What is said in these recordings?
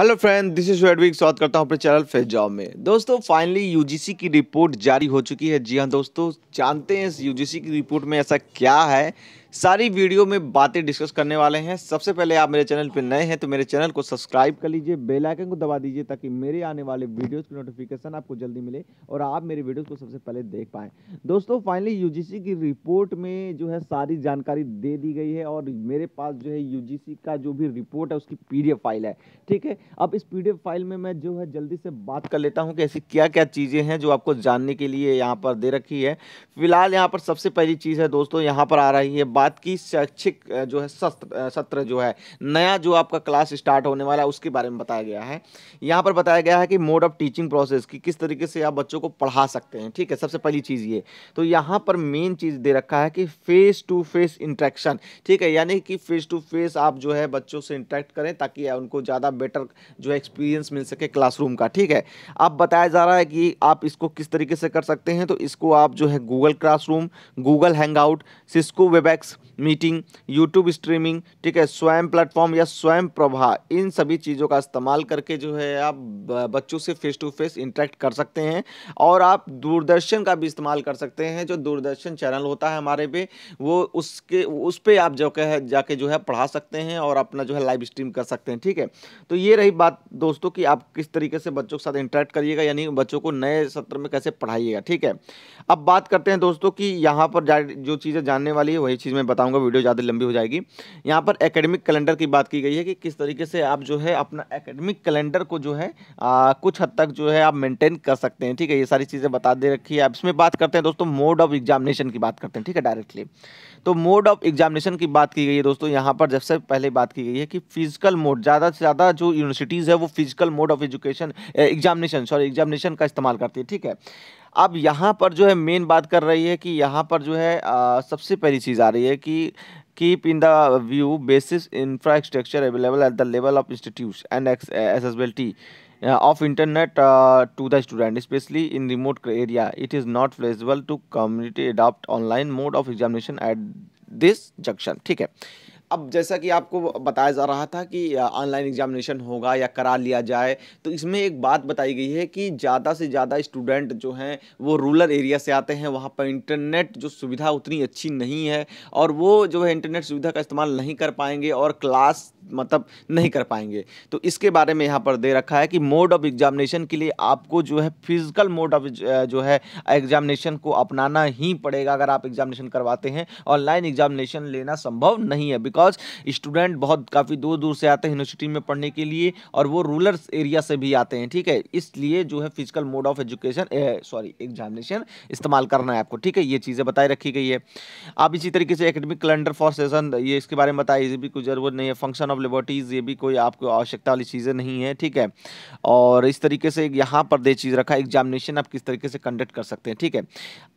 hello friend this is वेडविक स्वागत करता हूं अपने चैनल फेस जॉब में दोस्तों फाइनली यूजीसी की रिपोर्ट जारी हो चुकी है जी हां दोस्तों जानते हैं इस यूजीसी की रिपोर्ट में ऐसा क्या है सारी वीडियो में बातें डिस्कस करने वाले हैं सबसे पहले आप मेरे चैनल पर नए हैं तो मेरे चैनल को सब्सक्राइब कर लीजिए बेल आइकन को दबा दीजिए ताकि मेरे आने वाले वीडियोस की नोटिफिकेशन आपको जल्दी मिले और आप मेरे वीडियोस को सबसे पहले देख पाएँ दोस्तों फाइनली यूजीसी की रिपोर्ट में जो है सारी जानकारी दे दी गई है और मेरे पास जो है यूजीसी का जो भी रिपोर्ट है उसकी पी फाइल है ठीक है अब इस पी फाइल में मैं जो है जल्दी से बात कर लेता हूँ कि ऐसी क्या क्या चीज़ें हैं जो आपको जानने के लिए यहाँ पर दे रखी है फिलहाल यहाँ पर सबसे पहली चीज़ है दोस्तों यहाँ पर आ रही है बात की शैक्षिक जो है सत्र सत्र जो है नया जो आपका क्लास स्टार्ट होने वाला है उसके बारे में बताया गया है यहाँ पर बताया गया है कि मोड ऑफ टीचिंग प्रोसेस की किस तरीके से आप बच्चों को पढ़ा सकते हैं ठीक है सबसे पहली चीज़ ये तो यहाँ पर मेन चीज़ दे रखा है कि फेस टू फेस इंट्रैक्शन ठीक है यानी कि फेस टू फेस आप जो है बच्चों से इंट्रैक्ट करें ताकि उनको ज़्यादा बेटर जो है एक्सपीरियंस मिल सके क्लासरूम का ठीक है अब बताया जा रहा है कि आप इसको किस तरीके से कर सकते हैं तो इसको आप जो है Google classroom Google hangout Cisco Webex meeting YouTube streaming ठीक है स्वयं प्लेटफॉर्म या स्वयं प्रभा इन सभी चीज़ों का इस्तेमाल करके जो है आप बच्चों से फेस टू फेस इंटरेक्ट कर सकते हैं और आप दूरदर्शन का भी इस्तेमाल कर सकते हैं जो दूरदर्शन चैनल होता है हमारे पे वो उसके उस पर आप जो कह जाके जो है पढ़ा सकते हैं और अपना जो है लाइव स्ट्रीम कर सकते हैं ठीक है तो ये रही बात दोस्तों कि आप किस तरीके से बच्चों के साथ इंटरेक्ट करिएगा यानी बच्चों को नए सत्र में कैसे पढ़ाइएगा ठीक है अब बात करते हैं दोस्तों की यहाँ पर जो चीज़ें जानने वाली है वही चीज़ मैं बताऊंगा वीडियो ज़्यादा लंबी हो जाएगी यहाँ पर एकेडमिक कैलेंडर की बात की गई है कि किस तरीके से आप जो है अपना एकेडमिक कैलेंडर को जो है आ, कुछ हद तक जो है आप मेंटेन कर सकते हैं ठीक है ये सारी चीज़ें बता दे रखी है अब इसमें बात करते हैं दोस्तों मोड ऑफ एग्जामिनेशन की बात करते हैं ठीक है डायरेक्टली तो मोड ऑफ एग्जामिनेशन की बात की गई है दोस्तों यहाँ पर जब पहले बात की गई है कि फिजिकल मोड ज़्यादा से ज़्यादा जो यूनिवर्सिटीज़ है वो physical mode of education examination sorry examination का इस्तेमाल करती है ठीक है अब यहाँ पर जो है मेन बात कर रही है कि यहाँ पर जो है आ, सबसे पहली चीज़ आ रही है कि keep in the view basis infrastructure available at the level of institute and accessibility of internet to the student specially in remote area it is not feasible to community adopt online mode of examination at this junction ठीक है अब जैसा कि आपको बताया जा रहा था कि ऑनलाइन एग्जामिनेशन होगा या करा लिया जाए तो इसमें एक बात बताई गई है कि ज़्यादा से ज़्यादा स्टूडेंट जो हैं वो रूरल एरिया से आते हैं वहाँ पर इंटरनेट जो सुविधा उतनी अच्छी नहीं है और वो जो है इंटरनेट सुविधा का इस्तेमाल नहीं कर पाएंगे और क्लास मतलब नहीं कर पाएंगे तो इसके बारे में यहाँ पर दे रखा है कि मोड ऑफ एग्जामिनेशन के लिए आपको जो है फिजिकल मोड ऑफ जो है एग्जामिनेशन को अपनाना ही पड़ेगा अगर आप एग्जामिनेशन करवाते हैं ऑनलाइन एग्जामिनेशन लेना संभव नहीं है बिकॉज बिकॉज स्टूडेंट बहुत काफ़ी दूर दूर से आते हैं यूनिवर्सिटी में पढ़ने के लिए और वो रूरल एरिया से भी आते हैं ठीक है इसलिए जो है physical mode of education sorry examination इस्तेमाल करना है आपको ठीक है ये चीज़ें बताई रखी गई है आप इसी तरीके से एकेडमिक कैलेंडर फॉर सेशन ये इसके बारे में बताया ये भी कोई ज़रूरत नहीं है फंक्शन ऑफ लिबर्टीज़ ये भी कोई आपको आवश्यकता वाली चीज़ें नहीं है ठीक है और इस तरीके से यहाँ पर दे चीज़ रखा एग्जामिनेशन आप किस तरीके से कंडक्ट कर सकते हैं ठीक है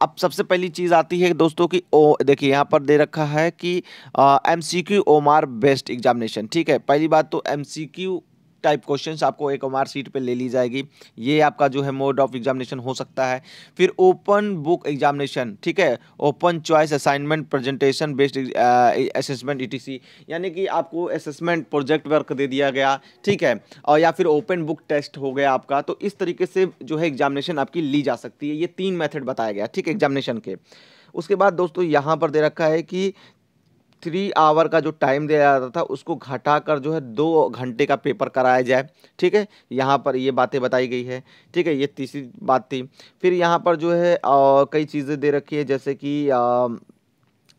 अब सबसे पहली चीज़ आती है दोस्तों की ओ देखिए यहाँ पर दे रखा है कि एम क्यू ओ मार बेस्ट एग्जामिनेशन ठीक है पहली बात तो M C Q type questions आपको एक ओमार सीट पे ले ली जाएगी ये आपका जो है मोड ऑफ एग्जामिनेशन हो सकता है फिर ओपन बुक एग्जामिनेशन ठीक है open choice assignment presentation based assessment ईटीसी यानी कि आपको असेसमेंट प्रोजेक्ट वर्क दे दिया गया ठीक है और या फिर ओपन बुक टेस्ट हो गया आपका तो इस तरीके से जो है एग्जामिनेशन आपकी ली जा सकती है ये तीन मेथड बताया गया ठीक है एग्जामिनेशन के उसके बाद दोस्तों यहाँ पर दे रखा है कि थ्री आवर का जो टाइम दिया जाता था उसको घटाकर जो है दो घंटे का पेपर कराया जाए ठीक है यहाँ पर ये बातें बताई गई है ठीक है ये तीसरी बात थी फिर यहाँ पर जो है आ, कई चीज़ें दे रखी है जैसे कि आ,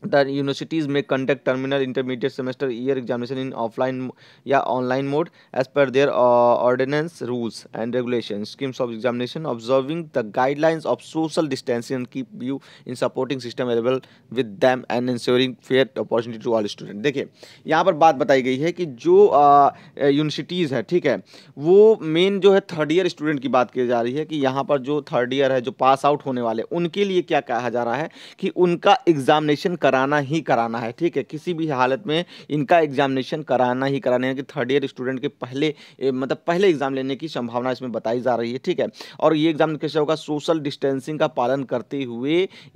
द यूनिवर्सिटीज़ में conduct terminal intermediate semester year examination in offline या online mode as per their ordinance rules and regulation schemes of examination observing the guidelines of social distancing keep you in supporting system available with them and ensuring fair opportunity to all student देखिए यहाँ पर बात बताई गई है कि जो universities uh, है ठीक है वो मेन जो है थर्ड ईयर स्टूडेंट की बात की जा रही है कि यहाँ पर जो थर्ड ईयर है जो पास आउट होने वाले उनके लिए क्या कहा जा रहा है कि उनका एग्जामिनेशन कर कराना ही कराना है ठीक है किसी भी हालत में इनका एग्जामिनेशन कराना ही कराना है कि थर्ड ईयर स्टूडेंट के पहले मतलब पहले एग्ज़ाम लेने की संभावना इसमें बताई जा रही है ठीक है और ये एग्ज़ाम कैसे होगा सोशल डिस्टेंसिंग का पालन करते हुए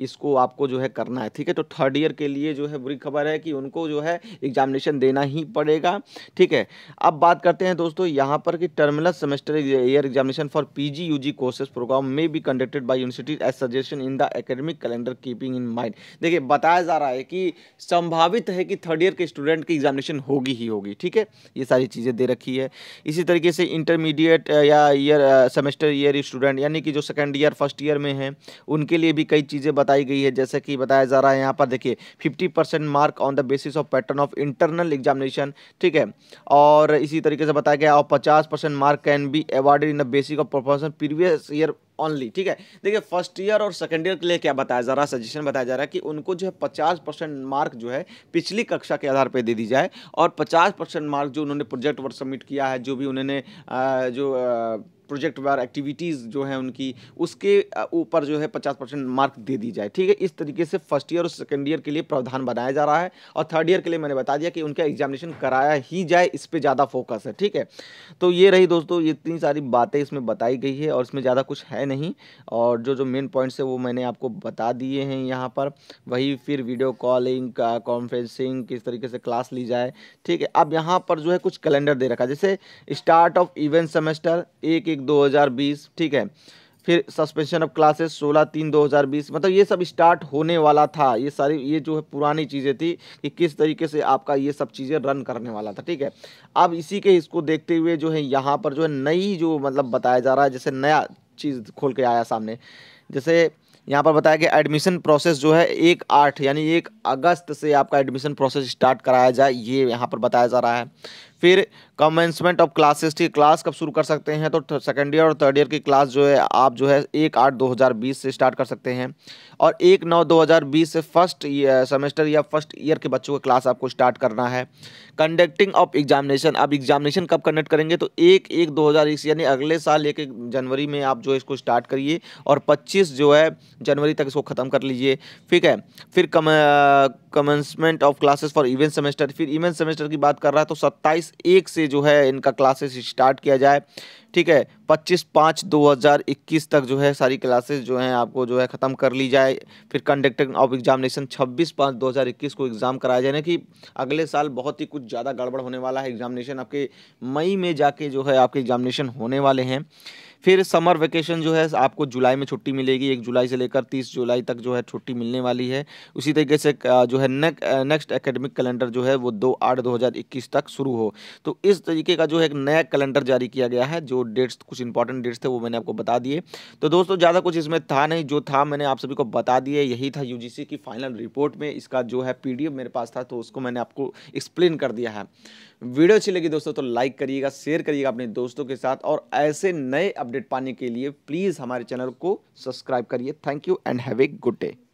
इसको आपको जो है करना है ठीक है तो थर्ड ईयर के लिए जो है बुरी खबर है कि उनको जो है एग्जामिनेशन देना ही पड़ेगा ठीक है अब बात करते हैं दोस्तों यहाँ पर कि terminal semester year examination for P G U G courses programme में be conducted by university as suggestion in the academic calendar keeping in mind देखिए बताया जा रहा रहा है कि संभावित है कि थर्ड ईयर के स्टूडेंट की एग्जामिनेशन होगी ही होगी ठीक है ये सारी चीज़ें दे रखी है इसी तरीके से इंटरमीडिएट या ईयर सेमेस्टर ईयर स्टूडेंट यानी कि जो सेकेंड ईयर फर्स्ट ईयर में हैं उनके लिए भी कई चीज़ें बताई गई है जैसे कि बताया जा रहा है यहाँ पर देखिए fifty mark on the basis of pattern of internal examination ठीक है और इसी तरीके से बताया गया और पचास mark can be awarded in the basic of performance previous year only ठीक है देखिए फर्स्ट ईयर और सेकेंड ईयर के लिए क्या बताया जा रहा है सजेशन बताया जा रहा है कि उनको जो है पचास परसेंट मार्क जो है पिछली कक्षा के आधार पर दे दी जाए और पचास परसेंट मार्क जो उन्होंने प्रोजेक्ट वर्क सबमिट किया है जो भी उन्होंने जो प्रोजेक्ट वार एक्टिविटीज़ जो है उनकी उसके ऊपर जो है पचास परसेंट मार्क दे दी जाए ठीक है इस तरीके से फर्स्ट ईयर और सेकेंड ईयर के लिए प्रावधान बनाया जा रहा है और थर्ड ईयर के लिए मैंने बता दिया कि उनका एग्जामिनेशन कराया ही जाए इस पर ज़्यादा फोकस है ठीक है तो ये रही दोस्तों इतनी सारी बातें इसमें बताई गई है और इसमें ज़्यादा कुछ है नहीं और जो जो मेन पॉइंट्स है वो मैंने आपको बता दिए हैं यहाँ पर वही फिर वीडियो कॉलिंग कॉन्फ्रेंसिंग किस तरीके से क्लास ली जाए ठीक है अब यहाँ पर जो है कुछ कैलेंडर दे रखा है जैसे स्टार्ट ऑफ इवेंट सेमेस्टर एक एक एक दो हज़ार बीस ठीक है फिर सस्पेंशन ऑफ क्लासेस सोलह तीन दो हज़ार बीस मतलब ये सब स्टार्ट होने वाला था ये सारी ये जो है पुरानी चीज़ें थी कि किस तरीके से आपका ये सब चीज़ें रन करने वाला था ठीक है अब इसी के इसको देखते हुए जो है यहाँ पर जो है नई जो मतलब बताया जा रहा है जैसे नया चीज़ खोल के आया सामने जैसे यहाँ पर बताया कि एडमिशन प्रोसेस जो है एक आठ यानी एक अगस्त से आपका एडमिशन प्रोसेस स्टार्ट कराया जाए ये यहाँ पर बताया जा रहा है फिर कमेंसमेंट ऑफ क्लासेस की क्लास कब शुरू कर सकते हैं तो सेकेंड ईयर और थर्ड ईयर की क्लास जो है आप जो है एक आठ दो हज़ार बीस से स्टार्ट कर सकते हैं और एक नौ दो हज़ार बीस से फर्स्ट सेमेस्टर या फर्स्ट ईयर के बच्चों का क्लास आपको स्टार्ट करना है कंडक्टिंग ऑफ एग्जामिनेशन आप एग्जामिनेशन कब कंडक्ट करेंगे तो एक एक दो हज़ार इक्कीस यानी अगले साल एक एक जनवरी में आप जो है इसको स्टार्ट करिए और पच्चीस जो है जनवरी तक इसको ख़त्म कर लीजिए ठीक है फिर commencement of classes for event semester फिर इवेंट सेमेस्टर की बात कर रहा है तो सत्ताईस एक से जो है इनका क्लासेस स्टार्ट किया जाए ठीक है पच्चीस पाँच दो हज़ार इक्कीस तक जो है सारी क्लासेस जो हैं आपको जो है ख़त्म कर ली जाए फिर कंडक्टिंग ऑफ एग्जामिनेशन छब्बीस पाँच दो हज़ार इक्कीस को एग्ज़ाम कराया जाए ना कि अगले साल बहुत ही कुछ ज़्यादा गड़बड़ होने वाला है एग्ज़ामिनेशन आपके मई में जाके जो है आपके एग्ज़ामिनेशन होने वाले हैं फिर समर वेकेशन जो है आपको जुलाई में छुट्टी मिलेगी एक जुलाई से लेकर तीस जुलाई तक जो है छुट्टी मिलने वाली है उसी तरीके से जो है नेक, नेक्स्ट एकेडमिक कैलेंडर जो है वो दो आठ दो हज़ार इक्कीस तक शुरू हो तो इस तरीके का जो है एक नया कैलेंडर जारी किया गया है जो डेट्स कुछ इंपॉर्टेंट डेट्स थे वो मैंने आपको बता दिए तो दोस्तों ज़्यादा कुछ इसमें था नहीं जो था मैंने आप सभी को बता दिए यही था यू की फाइनल रिपोर्ट में इसका जो है पी मेरे पास था तो उसको मैंने आपको एक्सप्लेन कर दिया है वीडियो अच्छी लगी दोस्तों तो लाइक करिएगा शेयर करिएगा अपने दोस्तों के साथ और ऐसे नए अपडेट पाने के लिए प्लीज़ हमारे चैनल को सब्सक्राइब करिए thank you and have a good day